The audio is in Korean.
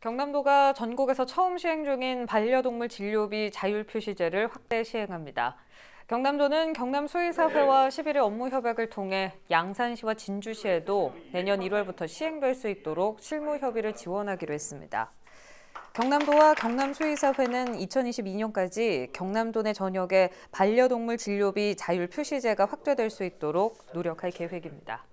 경남도가 전국에서 처음 시행 중인 반려동물 진료비 자율 표시제를 확대 시행합니다. 경남도는 경남수의사회와 11일 업무협약을 통해 양산시와 진주시에도 내년 1월부터 시행될 수 있도록 실무 협의를 지원하기로 했습니다. 경남도와 경남수의사회는 2022년까지 경남도 내 전역에 반려동물 진료비 자율 표시제가 확대될 수 있도록 노력할 계획입니다.